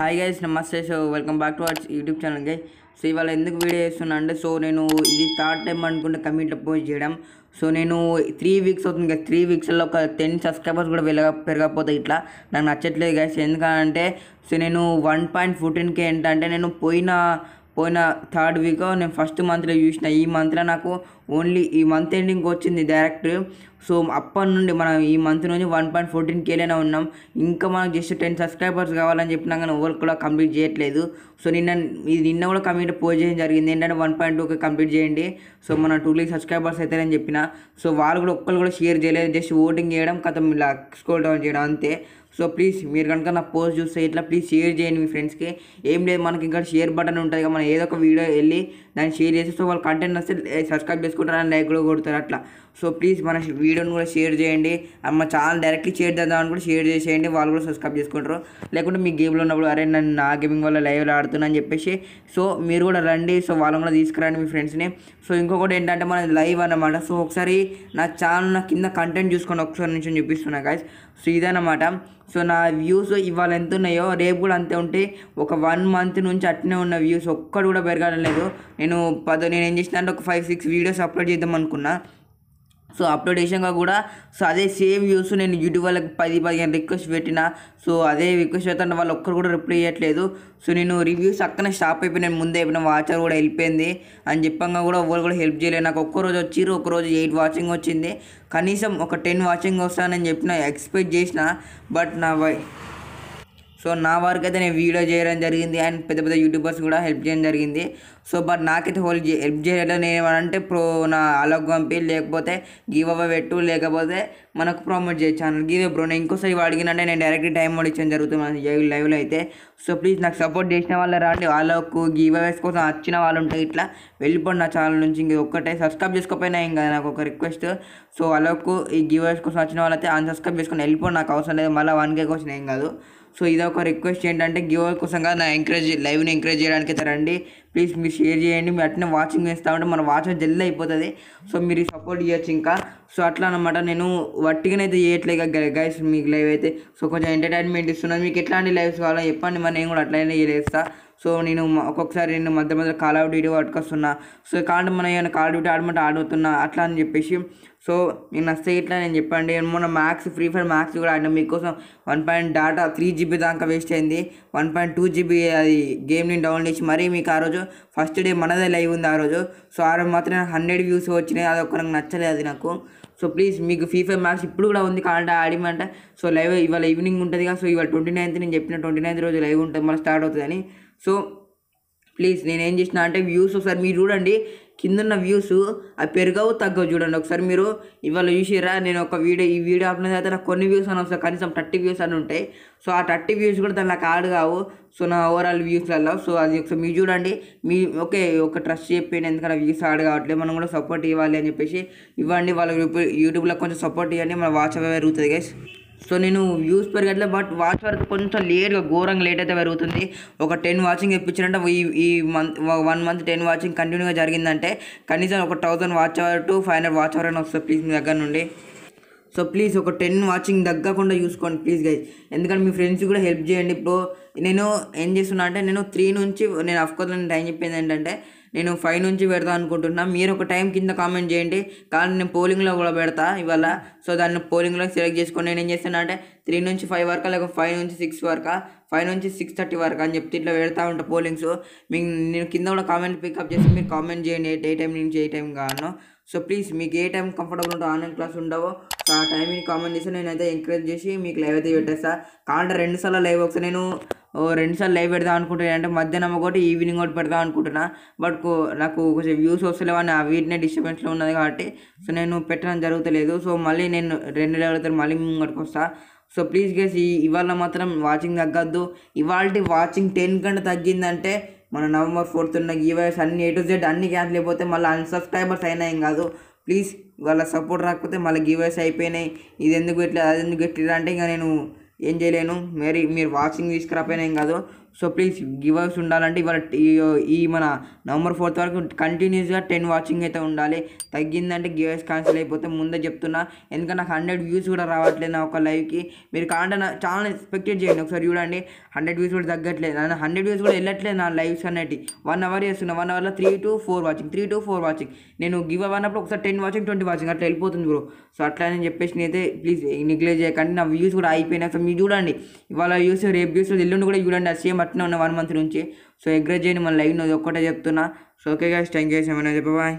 hi guys నమస్తే so welcome back to ours YouTube channel guy so ఇవాళ ఎందుకు video చేస్తున్నా అంటే సో నేను ఇది థర్డ్ టైం అనుకుంటే కమెంట్లో పోస్ట్ చేయడం సో నేను త్రీ వీక్స్ అవుతుంది కదా త్రీ వీక్స్లో ఒక టెన్ సబ్స్క్రైబర్స్ కూడా వెళ్ళ పెరగకపోతే ఇట్లా నాకు నచ్చట్లేదు గైస్ ఎందుకంటే సో నేను వన్ పాయింట్ ఫోర్టీన్కి ఏంటంటే నేను పోయిన పోయిన థర్డ్ వీక్ నేను ఫస్ట్ మంత్లో చూసిన ఈ మంత్లో నాకు ఓన్లీ ఈ మంత్ ఎండింగ్కి వచ్చింది డైరెక్ట్ సో అప్పటి నుండి మనం ఈ మంత్ నుంచి వన్ పాయింట్ ఫోర్టీన్ కేలైనా ఉన్నాం ఇంకా మనకు జస్ట్ టెన్ సబ్స్క్రైబర్స్ కావాలని చెప్పినా కానీ ఎవరు కూడా కంప్లీట్ చేయట్లేదు సో నిన్న ఇది నిన్న కూడా కంప్లీట్ పోస్ట్ చేయడం జరిగింది ఏంటంటే వన్ పాయింట్ టూకి కంప్లీట్ చేయండి సో మన టూ లీక్ సబ్స్క్రైబర్స్ అయితేనని చెప్పిన సో వాళ్ళు కూడా ఒక్కరు కూడా షేర్ చేయలేదు జస్ట్ ఓటింగ్ చేయడం కథ ఇలా స్కోల్ డౌన్ చేయడం అంతే సో ప్లీజ్ మీరు కనుక నా పోస్ట్ చూస్తే ఇట్లా ప్లీజ్ షేర్ చేయండి మీ ఫ్రెండ్స్కి ఏం లేదు మనకి ఇంకా షేర్ బటన్ ఉంటుంది కదా మనం ఏదో ఒక వీడియో వెళ్ళి దాన్ని షేర్ చేసి సో వాళ్ళు కంటెంట్ వస్తే సబ్స్క్రైబ్ చేసుకుంటారు అని లైక్ కూడా కొడతారు అట్లా సో ప్లీజ్ మన వీడియోని కూడా షేర్ చేయండి అమ్మ చాలా డైరెక్ట్లీ షేర్ చేద్దామని కూడా షేర్ చేసేయండి వాళ్ళు కూడా సబ్స్క్రైబ్ చేసుకుంటారు లేకుంటే మీ గేమ్లో ఉన్నప్పుడు అరే నన్ను నా గేమింగ్ వల్ల లైవ్లో ఆడుతున్నా అని చెప్పేసి సో మీరు కూడా రండి సో వాళ్ళని కూడా తీసుకురండి మీ ఫ్రెండ్స్ని సో ఇంకొకటి ఏంటంటే మనది లైవ్ అనమాట సో ఒకసారి నా ఛానల్ నా కింద కంటెంట్ చూసుకొని ఒకసారి నుంచి చూపిస్తున్నా గాయస్ సో ఇదనమాట సో నా వ్యూస్ ఇవాళ ఎంత ఉన్నాయో రేపు కూడా అంతే ఉంటే ఒక వన్ మంత్ నుంచి అట్నే ఉన్న వ్యూస్ ఒక్కడు కూడా పెరగడం లేదు నేను పద నేను ఏం చేసిన అంటే ఒక ఫైవ్ సిక్స్ వీడియోస్ అప్లోడ్ చేద్దాం అనుకున్నా సో అప్లోడేషన్గా కూడా సో అదే సేమ్ వ్యూస్ నేను యూట్యూబ్ వాళ్ళకి పది పదిహేను రిక్వెస్ట్ పెట్టిన సో అదే రిక్వెస్ట్ పెట్టిన వాళ్ళు ఒక్కరు కూడా రిప్లై చేయట్లేదు సో నేను రివ్యూస్ అక్కనే స్టాప్ అయిపోయినాను ముందే అయిపోయిన వాచర్ కూడా వెళ్ళిపోయింది అని చెప్పంగా కూడా ఎవరు కూడా హెల్ప్ చేయలేదు నాకు ఒక్కరోజు వచ్చిరు ఒకరోజు ఎయిట్ వాచింగ్ వచ్చింది కనీసం ఒక టెన్ వాచింగ్ వస్తానని చెప్పిన ఎక్స్పెక్ట్ చేసిన బట్ నా సో నా వరకు అయితే నేను వీడియో చేయడం జరిగింది అండ్ పెద్ద పెద్ద యూట్యూబర్స్ కూడా హెల్ప్ చేయడం జరిగింది సో బట్ నాకైతే హోల్ హెల్ప్ చేయడం నేను అంటే ప్రో నా అలగ్ పంపి లేకపోతే గివ్ అవ్వ పెట్టు లేకపోతే మనకు ప్రమోట్ చేయ ఛానల్ గివ్ బ్రో నేను ఇంకోసారి అడిగినంటే నేను డైరెక్ట్ టైం మోడ్ ఇచ్చాను జరుగుతుంది మన లైవ్లో అయితే సో ప్లీజ్ నాకు సపోర్ట్ చేసిన వాళ్ళు రాండి వాళ్ళకు గివ్ అవేస్ కోసం వచ్చిన వాళ్ళు ఉంటాయి ఇట్లా వెళ్ళిపోండి నా ఛానల్ నుంచి ఇంక ఒక్కటే సబ్స్క్రైబ్ చేసుకోపోయినా ఏం కదా నాకు ఒక రిక్వెస్ట్ సో వాళ్ళకు ఈ గివ్ అవేస్ కోసం వచ్చిన వాళ్ళైతే అన్సబ్స్క్రైబ్ చేసుకొని వెళ్ళిపోండి నాకు అవసరం లేదు మళ్ళీ వన్ కే కోసం ఏం కాదు సో ఇది ఒక రిక్వెస్ట్ ఏంటంటే గివ్ కోసం నా ఎంకరేజ్ లైవ్ని ఎంకరేజ్ చేయడానికి అయితే రండి ప్లీజ్ మీరు షేర్ చేయండి మీరు అట్లనే వాచింగ్ వేస్తూ ఉంటే మన వాచ్ జల్ది అయిపోతుంది సో మీరు సపోర్ట్ చేయొచ్చు ఇంకా సో అట్లా అనమాట నేను వట్టిగానైతే చేయట్లేదు గైస్ మీకు లైవ్ అయితే సో కొంచెం ఎంటర్టైన్మెంట్ ఇస్తున్నాను మీకు ఎట్లాంటి లైవ్స్ కావాలో చెప్పండి మరి నేను కూడా అట్లనే చేస్తాను సో నేను ఒక్కొక్కసారి నేను మధ్య మధ్య కాల్ అవుట్ డ్యూటీ పట్టుకొస్తున్నా సో కాల్ మన ఏమైనా కాల్ డ్యూటీ ఆడమంటే ఆడుతున్నా అట్లా అని చెప్పేసి సో నేను నస్తే ఇట్లా నేను చెప్పండి మొన్న మ్యాక్స్ ఫ్రీ ఫైర్ మ్యాక్స్ కూడా ఆడినా మీకోసం one point data three GB దాకా వేస్ట్ అయింది వన్ పాయింట్ టూ జీబీ అది గేమ్ని డౌన్లోడ్ చేసి మరీ మీకు ఆ రోజు ఫస్ట్ డే మనదే లైవ్ ఉంది ఆ రోజు సో ఆ రోజు మాత్రం హండ్రెడ్ వ్యూస్ వచ్చినాయి అది ఒక నాకు నచ్చలేదు అది నాకు సో ప్లీజ్ మీకు ఫ్రీ ఫైర్ మ్యాక్స్ ఇప్పుడు కూడా ఉంది కావాలంటే ఆడిమంటే సో లైవ్ ఇవాళ ఈవినింగ్ ఉంటుంది కదా సో ఇవాళ ట్వంటీ నైన్త్ నేను చెప్పిన ట్వంటీ నైన్త్ రోజు లైవ్ ఉంటుంది మళ్ళీ స్టార్ట్ అని సో ప్లీజ్ నేనేం చేసిన అంటే వ్యూస్ ఒకసారి మీరు చూడండి కిందన్న వ్యూస్ అవి పెరగవు తగ్గవు చూడండి ఒకసారి మీరు ఇవాళ చూసిరా నేను ఒక వీడియో ఈ వీడియో అప్లోడ్ తర్వాత నాకు కొన్ని వ్యూస్ అని వస్తాయి కనీసం థర్టీ వ్యూస్ అని ఉంటాయి సో ఆ థర్టీ వ్యూస్ కూడా దాని నాకు ఆడు కావు సో నా ఓవరాల్ వ్యూస్లలో సో అది ఒకసారి మీరు చూడండి మీ ఓకే ఒక ట్రస్ట్ చెప్పండి ఎందుకంటే వ్యూస్ ఆడు కావట్లేదు మనం కూడా సపోర్ట్ ఇవ్వాలి అని చెప్పేసి ఇవ్వండి వాళ్ళ యూట్యూబ్లో కొంచెం సపోర్ట్ ఇవ్వండి మన వాచ్ అవే పెరుగుతుంది గైస్ సో నేను వ్యూస్ పెరగట్లేదు బట్ వాచ్ వరకు కొంచెం లేట్గా ఘోరంగా లేట్ అయితే పెరుగుతుంది ఒక టెన్ వాచింగ్ ఇప్పించారంటే ఈ ఈ month one month ten watching కంటిన్యూగా జరిగిందంటే కనీసం ఒక thousand watch hour to five hundred watch hour అని వస్తుంది ప్లీజ్ మీ దగ్గర నుండి సో ప్లీజ్ ఒక టెన్ వాచింగ్ తగ్గకుండా చూసుకోండి ప్లీజ్ గైజ్ ఎందుకంటే మీ ఫ్రెండ్స్ కూడా హెల్ప్ చేయండి ఇప్పుడు నేను ఏం చేస్తున్నా అంటే నేను త్రీ నుంచి నేను అఫ్కోర్స్ నేను టైం చెప్పింది ఏంటంటే నేను ఫైవ్ నుంచి పెడతా అనుకుంటున్నా మీరు ఒక టైం కింద కామెంట్ చేయండి కానీ నేను పోలింగ్లో కూడా పెడతా ఇవాళ సో దాన్ని పోలింగ్లో సెలెక్ట్ చేసుకొని నేను ఏం చేస్తాను అంటే త్రీ నుంచి ఫైవ్ వరకు లేకపోతే ఫైవ్ నుంచి సిక్స్ వరకు ఫైవ్ నుంచి సిక్స్ థర్టీ వరకు అని చెప్తే ఇట్లా పెడతా ఉంటా పోలింగ్స్ మీ నేను కింద కూడా కామెంట్ పికప్ చేసి మీరు కామెంట్ చేయండి ఏ టైం నుంచి ఏ టైం కాను సో ప్లీజ్ మీకు ఏ టైం కంఫర్టబుల్ ఉంటుందో ఆన్లైన్ క్లాస్ ఉండవో ఆ టైం కామెంట్ చేసి నేనైతే ఎంకరేజ్ చేసి మీకు లైవ్ అయితే పెట్టేస్తా రెండు రెండుసార్లు లైవ్ ఒకసారి నేను రెండుసార్లు లైవ్ పెడదాం అనుకుంటున్నా అంటే మధ్యాహ్నం ఒకటి ఈవినింగ్ ఒకటి పెడదాం అనుకుంటున్నా బట్ నాకు కొంచెం వ్యూస్ వస్తలేవు అని వీటినే డిస్టర్బెన్స్లో ఉన్నది కాబట్టి సో నేను పెట్టడం జరుగుతలేదు సో మళ్ళీ నేను రెండు తర్వాత మళ్ళీ ముంగడికి వస్తాను సో ప్లీజ్ గేస్ ఇవాళ మాత్రం వాచింగ్ తగ్గద్దు ఇవాళ వాచింగ్ టెన్ కంటే తగ్గిందంటే మన నవంబర్ ఫోర్త్ ఉన్న గీవైస్ అన్ని ఏ టు జెడ్ అన్ని క్యాన్సిల్ అయిపోతే మళ్ళీ అన్సబ్స్క్రైబర్స్ అయినా ఏం కాదు ప్లీజ్ వాళ్ళ సపోర్ట్ రాకపోతే మళ్ళీ గీవైస్ అయిపోయినాయి ఇది ఎందుకు ఇట్లా అది ఎందుకు ఇట్లా అంటే ఇంకా నేను ఏం చేయలేను మరి మీరు వాషింగ్ తీసుకురాపోయినా ఏం కాదు సో ప్లీజ్ గివర్స్ ఉండాలంటే ఇవాళ ఈ మన నవంబర్ ఫోర్త్ వరకు కంటిన్యూస్గా టెన్ వాచింగ్ అయితే ఉండాలి తగ్గిందంటే గివర్స్ క్యాన్సిల్ అయిపోతే ముందే చెప్తున్నా ఎందుకంటే నాకు హండ్రెడ్ వ్యూస్ కూడా రావట్లేదు నా ఒక లైవ్కి మీరు కాంటే చాలా ఎక్స్పెక్టెడ్ చేయండి ఒకసారి చూడండి హండ్రెడ్ వ్యూస్ కూడా తగ్గట్లేదు నా హండ్రెడ్ వ్యూస్ కూడా వెళ్ళట్లేదు నా లైవ్స్ అనేటి వన్ అవర్ చేస్తున్నా వన్ అవర్లో three to four watching three to four watching నేను గివ్ అవ్వనప్పుడు ఒకసారి టెన్ వాచింగ్ ట్వంటీ వాచింగ్ అట్లా వెళ్ళిపోతుంది బ్రో సో అట్లా నేను చెప్పేసి నేనైతే ప్లీజ్ నెగ్లెక్ట్ చేయకండి నా వ్యూస్ కూడా అయిపోయినా సో మీరు చూడండి ఇవాళ వ్యూస్ రేపు వ్యూస్ ఎల్లుండి కూడా చూడండి ఆ సేమ్ పట్టిన ఉన్న వన్ మంత్ నుంచి సో ఎగ్రెస్ చేయండి మన లైక్ ఒక్కటే చెప్తున్నా so okay guys thank you so much చెప్పబాయ్